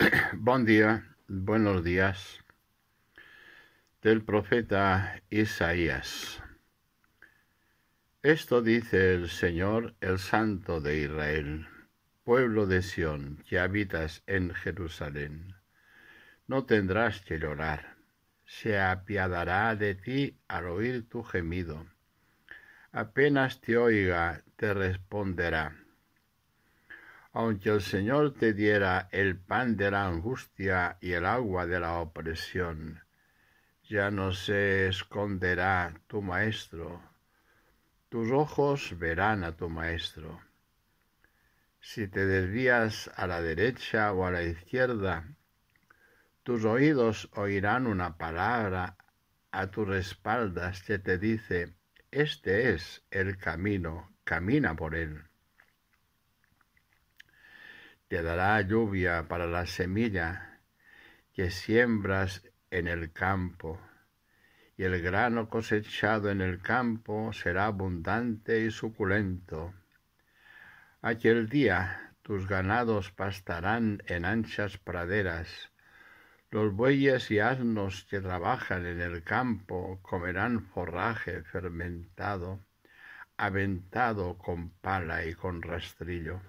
Buen día, buenos días del profeta Isaías. Esto dice el Señor, el Santo de Israel, pueblo de Sión, que habitas en Jerusalén. No tendrás que llorar, se apiadará de ti al oír tu gemido. Apenas te oiga, te responderá aunque el Señor te diera el pan de la angustia y el agua de la opresión, ya no se esconderá tu maestro, tus ojos verán a tu maestro. Si te desvías a la derecha o a la izquierda, tus oídos oirán una palabra a tus espaldas que te dice, este es el camino, camina por él te dará lluvia para la semilla que siembras en el campo, y el grano cosechado en el campo será abundante y suculento. Aquel día tus ganados pastarán en anchas praderas, los bueyes y asnos que trabajan en el campo comerán forraje fermentado, aventado con pala y con rastrillo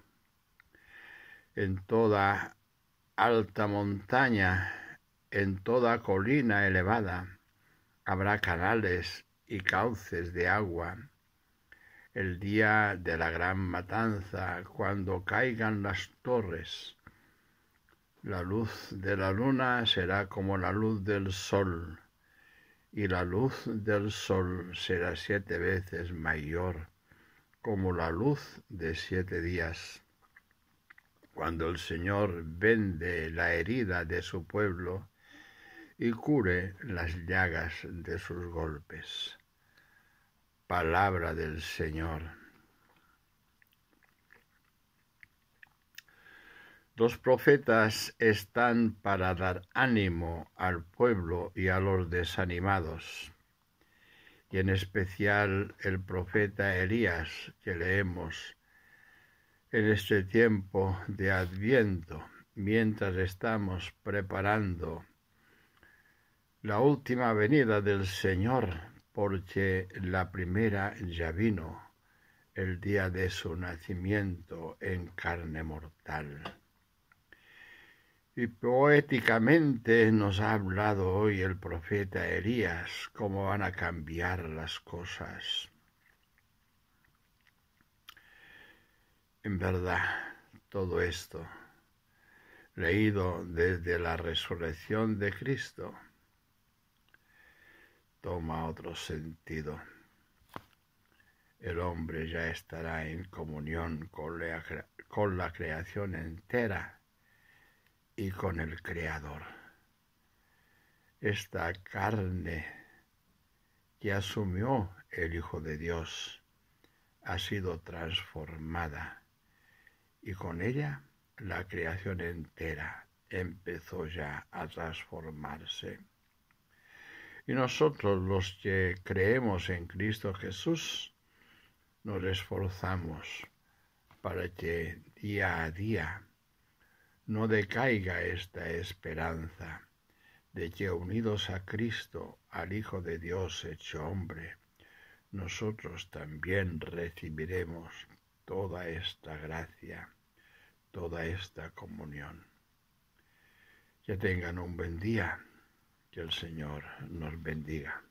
en toda alta montaña, en toda colina elevada, habrá canales y cauces de agua. El día de la gran matanza, cuando caigan las torres, la luz de la luna será como la luz del sol, y la luz del sol será siete veces mayor, como la luz de siete días cuando el Señor vende la herida de su pueblo y cure las llagas de sus golpes. Palabra del Señor. Los profetas están para dar ánimo al pueblo y a los desanimados, y en especial el profeta Elías que leemos en este tiempo de Adviento, mientras estamos preparando la última venida del Señor, porque la primera ya vino el día de su nacimiento en carne mortal. Y poéticamente nos ha hablado hoy el profeta Elías cómo van a cambiar las cosas. en verdad todo esto, leído desde la resurrección de Cristo, toma otro sentido. El hombre ya estará en comunión con la, creación entera y con el Creador. Esta carne que asumió el Hijo de Dios ha sido transformada y con ella la creación entera empezó ya a transformarse. Y nosotros los que creemos en Cristo Jesús, nos esforzamos para que día a día no decaiga esta esperanza de que unidos a Cristo, al Hijo de Dios hecho hombre, nosotros también recibiremos toda esta gracia, toda esta comunión. Que tengan un buen día, que el Señor nos bendiga.